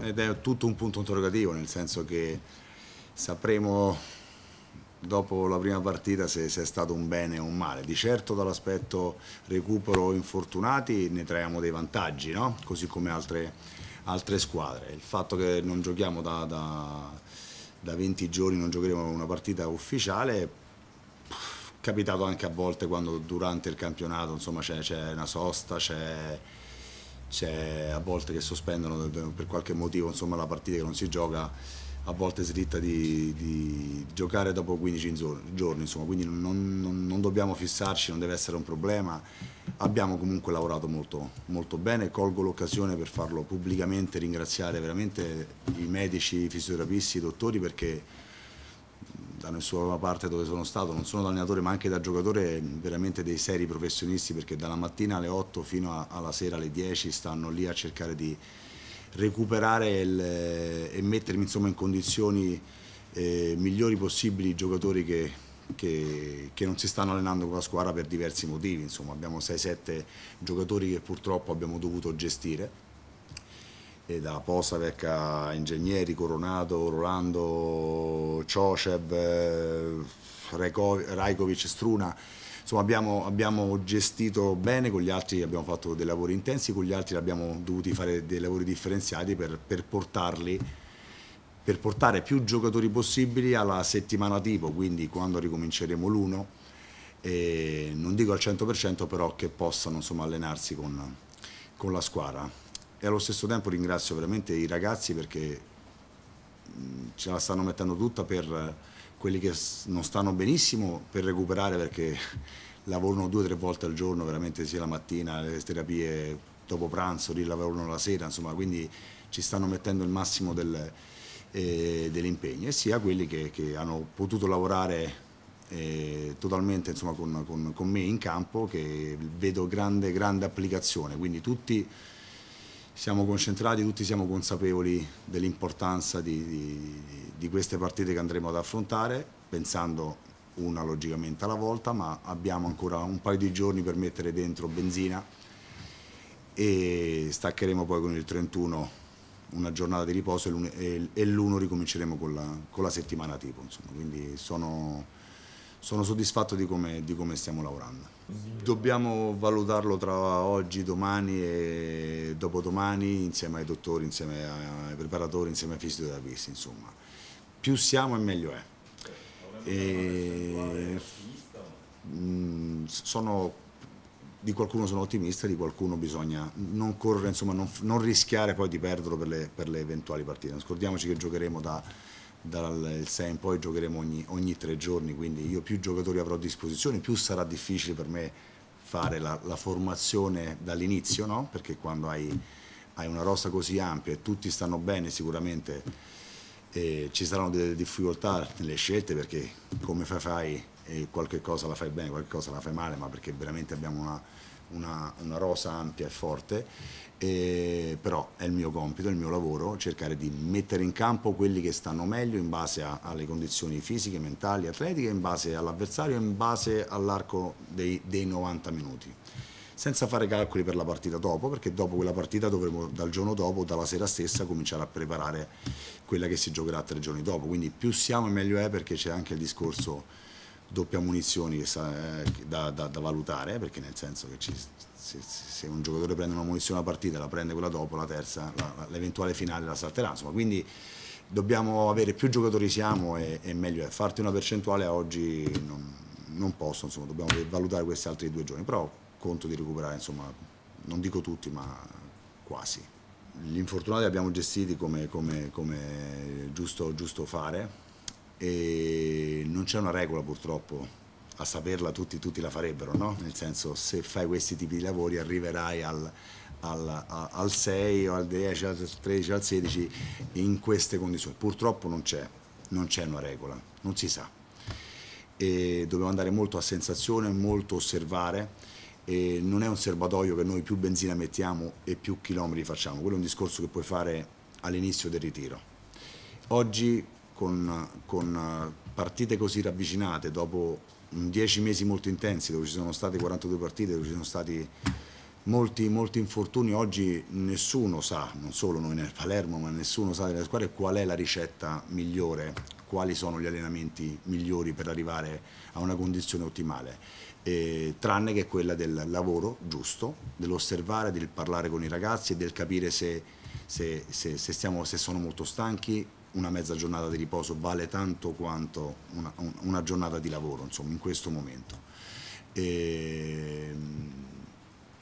ed è tutto un punto interrogativo, nel senso che sapremo dopo la prima partita se, se è stato un bene o un male. Di certo dall'aspetto recupero infortunati ne traiamo dei vantaggi, no? così come altre, altre, squadre. Il fatto che non giochiamo da, da, da 20 giorni, non giocheremo una partita ufficiale è capitato anche a volte quando durante il campionato c'è una sosta, c'è c'è a volte che sospendono per qualche motivo insomma, la partita che non si gioca, a volte slitta di, di giocare dopo 15 giorni, insomma, quindi non, non, non, dobbiamo fissarci, non deve essere un problema. Abbiamo comunque lavorato molto, molto bene, colgo l'occasione per farlo pubblicamente, ringraziare veramente i medici, i fisioterapisti, i dottori perché la nessuna parte dove sono stato, non sono da allenatore ma anche da giocatore, veramente dei seri professionisti perché dalla mattina alle 8 fino a, alla sera alle 10 stanno lì a cercare di recuperare il, eh, e mettermi insomma, in condizioni eh, migliori possibili i giocatori che, che, che, non si stanno allenando con la squadra per diversi motivi, insomma, abbiamo 6-7 giocatori che purtroppo abbiamo dovuto gestire da Posavec Ingegneri, Coronato, Rolando, Ciocev, eh, Rajkovic, Struna. Insomma abbiamo, abbiamo, gestito bene, con gli altri abbiamo fatto dei lavori intensi, con gli altri abbiamo dovuto fare dei lavori differenziati per, per portarli per portare più giocatori possibili alla settimana tipo, quindi quando ricominceremo l'uno, non dico al 100% però che possano insomma, allenarsi con, con la squadra e allo stesso tempo ringrazio veramente i ragazzi perché mm, ce la stanno mettendo tutta per quelli che non stanno benissimo per recuperare perché lavorano due o tre volte al giorno, veramente sia la mattina, le terapie dopo pranzo, lì lavorano la sera, insomma, quindi ci stanno mettendo il massimo del, eh, dell'impegno e sia quelli che, che hanno potuto lavorare eh, totalmente insomma, con, con, con me in campo che vedo grande, grande applicazione, quindi tutti siamo concentrati, tutti siamo consapevoli dell'importanza di, di, di, queste partite che andremo ad affrontare, pensando una logicamente alla volta, ma abbiamo ancora un paio di giorni per mettere dentro benzina e staccheremo poi con il 31 una giornata di riposo e l'1 ricominceremo con la, con la settimana tipo. Insomma. Quindi sono sono soddisfatto di come, di come stiamo lavorando. Mm-hmm. Dobbiamo valutarlo tra oggi, domani e dopodomani insieme ai dottori, insieme ai preparatori, insieme ai fisioterapisti, insomma. Più siamo e meglio è. E... Mm, sono... di qualcuno sono ottimista, di qualcuno bisogna non correre, insomma, non, non rischiare poi di perderlo per le, per le eventuali partite. Non scordiamoci che giocheremo da dal 6 in poi giocheremo ogni, ogni, tre giorni, quindi io più giocatori avrò a disposizione, più sarà difficile per me fare la, la formazione dall'inizio, no? perché quando hai, hai, una rossa così ampia e tutti stanno bene sicuramente eh, ci saranno delle difficoltà nelle scelte perché come fai, fai eh, qualche cosa la fai bene, qualche cosa la fai male, ma perché veramente abbiamo una una, una rosa ampia e forte, e, però è il mio compito, è il mio lavoro cercare di mettere in campo quelli che stanno meglio in base a, alle condizioni fisiche, mentali, atletiche, in base all'avversario, in base all'arco dei, dei 90 minuti senza fare calcoli per la partita dopo, perché dopo quella partita dovremo dal giorno dopo, dalla sera stessa, cominciare a preparare quella che si giocherà tre giorni dopo. Quindi più siamo meglio è perché c'è anche il discorso doppia munizioni eh, da, da, da, valutare, perché nel senso che ci, se, se, un giocatore prende una munizione una partita, la prende quella dopo, la terza, l'eventuale finale la salterà. Insomma, quindi dobbiamo avere più giocatori siamo e, e meglio è. Farti una percentuale oggi non, non posso, insomma, dobbiamo valutare questi altri due giorni, però conto di recuperare, insomma, non dico tutti, ma quasi. Gli infortunati li abbiamo gestiti come, come, come giusto, giusto fare e non c'è una regola purtroppo a saperla tutti, tutti la farebbero, no? nel senso se fai questi tipi di lavori arriverai al, al, al 6 o al 10, al 13, al 16 in queste condizioni. Purtroppo non c'è, non c'è una regola, non si sa. E dobbiamo andare molto a sensazione, molto osservare. E non è un serbatoio che noi più benzina mettiamo e più chilometri facciamo, quello è un discorso che puoi fare all'inizio del ritiro. Oggi con, con eh, partite così ravvicinate dopo dieci mesi molto intensi dove ci sono state 42 partite, dove ci sono stati molti, molti infortuni, oggi nessuno sa, non solo noi nel Palermo, ma nessuno sa delle squadre qual è la ricetta migliore, quali sono gli allenamenti migliori per arrivare a una condizione ottimale, e, tranne che quella del lavoro giusto, dell'osservare, del parlare con i ragazzi e del capire se, se, se, se stiamo, sono molto stanchi, una mezza giornata di riposo vale tanto quanto una, una giornata di lavoro, insomma, in questo momento. E, ehm,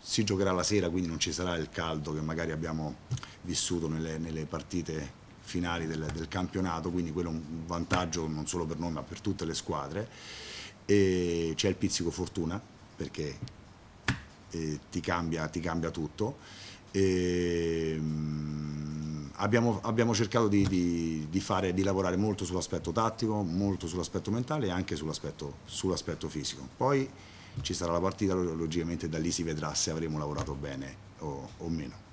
si giocherà la sera, quindi non ci sarà il caldo che magari abbiamo vissuto nelle, nelle partite finali del, del, campionato, quindi quello è un vantaggio non solo per noi ma per tutte le squadre. E c'è il pizzico fortuna perché eh, ti, cambia, ti, cambia, tutto. E, ehm, mh, abbiamo, abbiamo, cercato di, di, di, fare, di, lavorare molto sull'aspetto tattico, molto sull'aspetto mentale e anche sull'aspetto, sull'aspetto fisico. Poi ci sarà la partita, logicamente da lì si vedrà se avremo lavorato bene o, o meno.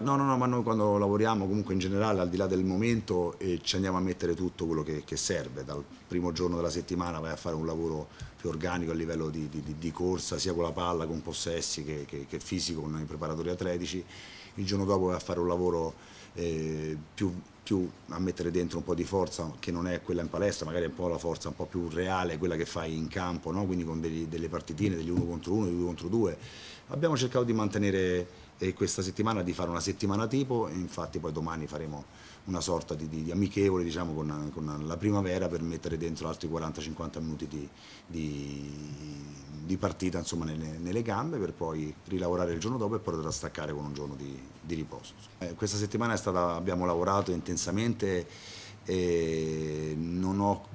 No, no, no, ma noi quando lavoriamo comunque in generale al di là del momento eh, ci andiamo a mettere tutto quello che, che, serve, dal primo giorno della settimana vai a fare un lavoro più organico a livello di, di, di corsa, sia con la palla, con possessi che, che, che fisico, con i preparatori atletici, il giorno dopo vai a fare un lavoro eh, più, più, a mettere dentro un po' di forza che non è quella in palestra, magari è un po' la forza un po' più reale, quella che fai in campo, no? quindi con degli, delle partitine, degli uno contro uno, degli uno contro due. Abbiamo cercato di mantenere e questa settimana di fare una settimana tipo infatti poi domani faremo una sorta di, di, di amichevole diciamo, con, con, la primavera per mettere dentro altri 40-50 minuti di, di partita insomma, nelle, nelle, gambe per poi rilavorare il giorno dopo e poter staccare con un giorno di, riposo. Eh, questa settimana stata, abbiamo lavorato intensamente e non ho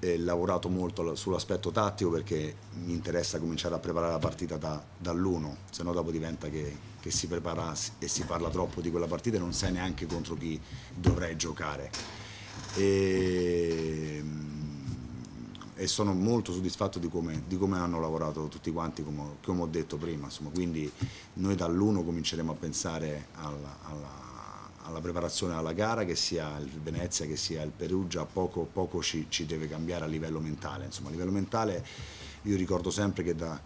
eh, lavorato molto sull'aspetto tattico perché mi interessa cominciare a preparare la partita da, dall'uno, se no dopo diventa che, che, si prepara e si parla troppo di quella partita e non sai neanche contro chi dovrei giocare. E, e sono molto soddisfatto di come, di come, hanno lavorato tutti quanti, come, come ho detto prima. Insomma. Quindi noi dall'uno cominceremo a pensare alla, alla alla preparazione alla gara, che sia il Venezia, che sia il Perugia, poco, poco ci, ci deve cambiare a livello mentale. Insomma, a livello mentale io ricordo sempre che da,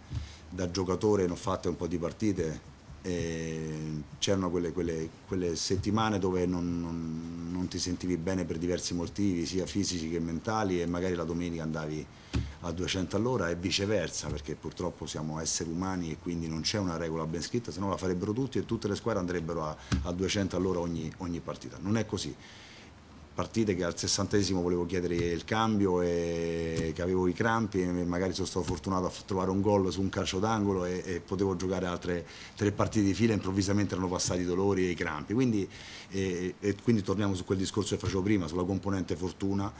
da giocatore ne ho fatte un po' di partite, e c'erano quelle, quelle, quelle, settimane dove non, non, non, ti sentivi bene per diversi motivi, sia fisici che mentali, e magari la domenica andavi a 200 all'ora e viceversa, perché purtroppo siamo esseri umani e quindi non c'è una regola ben scritta, se no la farebbero tutti e tutte le squadre andrebbero a, a 200 all'ora ogni, ogni partita. Non è così partite che al sessantesimo volevo chiedere il cambio e che avevo i crampi e magari sono stato fortunato a trovare un gol su un calcio d'angolo e, e, potevo giocare altre tre partite di fila improvvisamente erano passati i dolori e i crampi quindi, e, e quindi torniamo su quel discorso che facevo prima sulla componente fortuna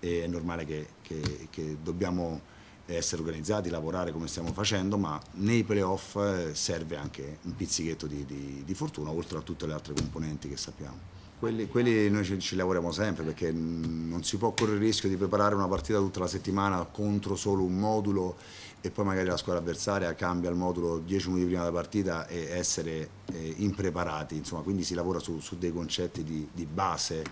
è normale che, che, che dobbiamo essere organizzati, lavorare come stiamo facendo, ma nei playoff eh, serve anche un pizzichetto di, di, di fortuna, oltre a tutte le altre componenti che sappiamo. Quelli, quelli, noi ci, ci, lavoriamo sempre perché mm, non si può correre il rischio di preparare una partita tutta la settimana contro solo un modulo e poi magari la squadra avversaria cambia il modulo 10 minuti prima della partita e essere eh, impreparati, insomma, quindi si lavora su, su dei concetti di, di base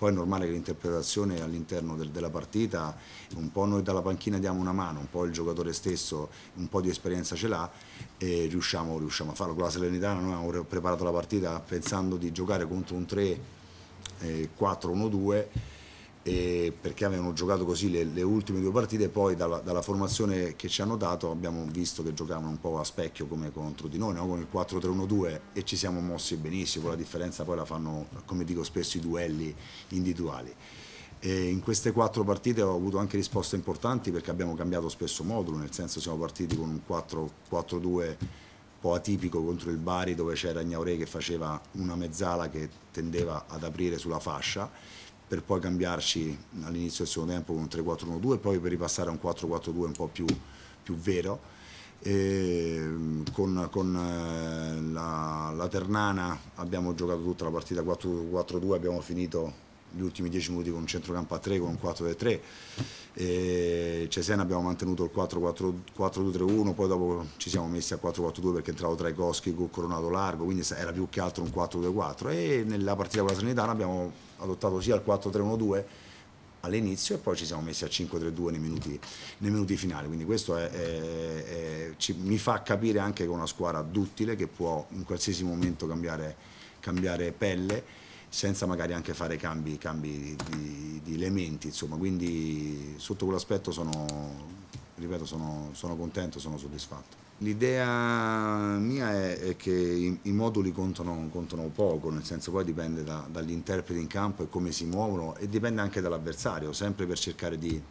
poi è normale che l'interpretazione all'interno del, della partita, un po' noi dalla panchina diamo una mano, un po' il giocatore stesso un po' di esperienza ce l'ha e riusciamo, riusciamo, a farlo. Con la Salernitana noi abbiamo preparato la partita pensando di giocare contro un 3-4-1-2 perché avevano giocato così le, le, ultime due partite poi dalla, dalla, formazione che ci hanno dato abbiamo visto che giocavano un po' a specchio come contro di noi, no? con il 4-3-1-2 e ci siamo mossi benissimo, la differenza poi la fanno come dico spesso i duelli individuali. E in queste quattro partite ho avuto anche risposte importanti perché abbiamo cambiato spesso modulo, nel senso siamo partiti con un 4-4-2 un po' atipico contro il Bari dove c'era Gnaure che faceva una mezzala che tendeva ad aprire sulla fascia per poi cambiarci all'inizio del secondo tempo con un 3-4-1-2, poi per ripassare a un 4-4-2 un po' più, più vero. E ehm, con, con eh, la, la, Ternana abbiamo giocato tutta la partita 4-4-2, abbiamo finito gli ultimi 10 minuti con un centrocampo a 3, con un 4-3 e Cesena abbiamo mantenuto il 4-4-2-3-1, poi dopo ci siamo messi a 4-4-2 perché entravo tra i Coschi con Coronato largo, quindi era più che altro un 4-2-4 e nella partita con la Sanitana abbiamo adottato sia il 4-3-1-2 all'inizio e poi ci siamo messi a 5-3-2 nei minuti, nei minuti finali, quindi questo è, è, è, ci, mi fa capire anche che è una squadra duttile che può in qualsiasi momento cambiare, cambiare pelle senza magari anche fare cambi, cambi di, di, elementi, insomma, quindi sotto quell'aspetto sono, ripeto, sono, sono contento, sono soddisfatto. L'idea mia è, è che i, i, moduli contano, contano poco, nel senso poi dipende da, dagli interpreti in campo e come si muovono e dipende anche dall'avversario, sempre per cercare di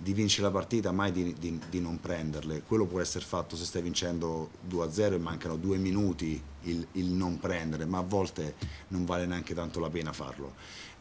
di vincere la partita, mai di, di, di, non prenderle. Quello può essere fatto se stai vincendo 2-0 e mancano due minuti il, il, non prendere, ma a volte non vale neanche tanto la pena farlo.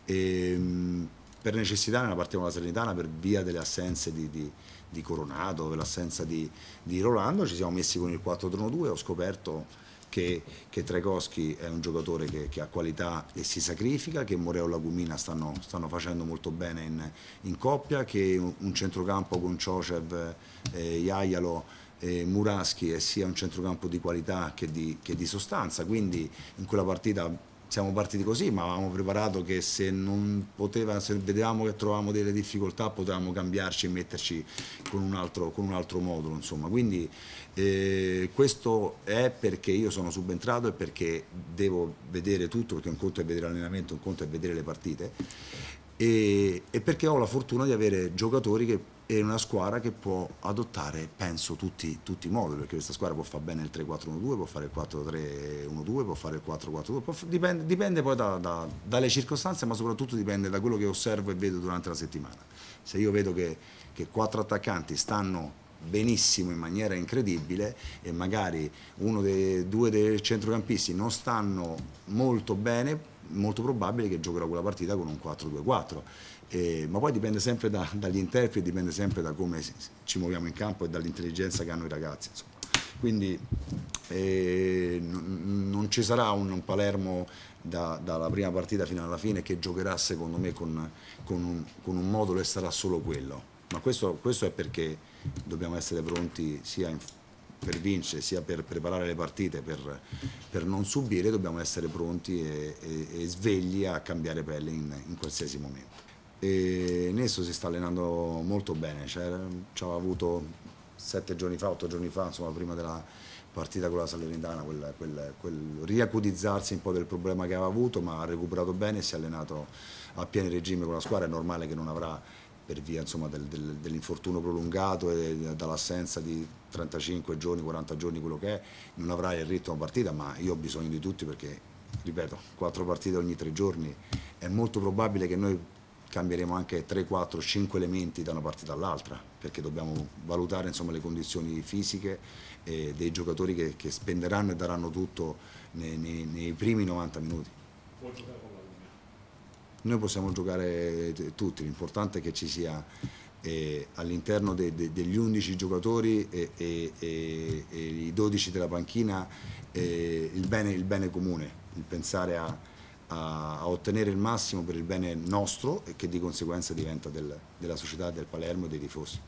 E, ehm, per necessità nella partita con la Salernitana, per via delle assenze di, di, di Coronato, l'assenza di, di Rolando, ci siamo messi con il 4-2, 1 ho scoperto che, che Tregoschi è un giocatore che, che, ha qualità e si sacrifica, che Moreo e Lagumina stanno, stanno, facendo molto bene in, in coppia, che un, un, centrocampo con Ciocev, eh, Iaialo eh, Muraschi è sia un centrocampo di qualità che di, che di sostanza, quindi in quella partita siamo partiti così, ma avevamo preparato che se, non poteva, se vedevamo che trovavamo delle difficoltà potevamo cambiarci e metterci con un altro, con un altro modulo. Insomma. Quindi eh, questo è perché io sono subentrato e perché devo vedere tutto, perché un conto è vedere l'allenamento, un conto è vedere le partite. E, e perché ho la fortuna di avere giocatori che è una squadra che può adottare, penso, tutti, tutti i modi, perché questa squadra può fare bene il 3-4-1-2, può fare il 4-3-1-2, può fare il 4-4-2, dipende, dipende, poi da, da, dalle circostanze, ma soprattutto dipende da quello che osservo e vedo durante la settimana. Se io vedo che, che quattro attaccanti stanno benissimo in maniera incredibile e magari uno dei due dei centrocampisti non stanno molto bene, molto probabile che giocherà quella partita con un 4-2-4, eh, ma poi dipende sempre da, dagli interpreti, dipende sempre da come ci muoviamo in campo e dall'intelligenza che hanno i ragazzi. Insomma. Quindi eh, non ci sarà un, un Palermo da, dalla prima partita fino alla fine che giocherà secondo me con, con, un, con un modulo e sarà solo quello, ma questo, questo è perché dobbiamo essere pronti sia in per vincere, sia per preparare le partite, per, per non subire, dobbiamo essere pronti e, e, e svegli a cambiare pelle in, in qualsiasi momento. E Nesso si sta allenando molto bene, cioè, ci aveva avuto sette giorni fa, otto giorni fa, insomma prima della partita con la Salernitana, quel, quel, quel riacudizzarsi un po' del problema che aveva avuto, ma ha recuperato bene e si è allenato a pieno regime con la squadra, è normale che non avrà per via insomma, del, del, dell'infortunio prolungato e dall'assenza di 35 giorni, 40 giorni, quello che è, non avrai il ritmo a partita, ma io ho bisogno di tutti perché, ripeto, 4 partite ogni 3 giorni, è molto probabile che noi cambieremo anche 3, 4, 5 elementi da una partita all'altra, perché dobbiamo valutare insomma, le condizioni fisiche eh, dei giocatori che, che, spenderanno e daranno tutto nei, nei, nei primi 90 minuti. Noi possiamo giocare tutti, l'importante è che ci sia eh, all'interno de, de, degli 11 giocatori e, e, e, e, i 12 della panchina eh, il, bene, il, bene, comune, il pensare a, a, a, ottenere il massimo per il bene nostro e che di conseguenza diventa del, della società, del Palermo e dei tifosi.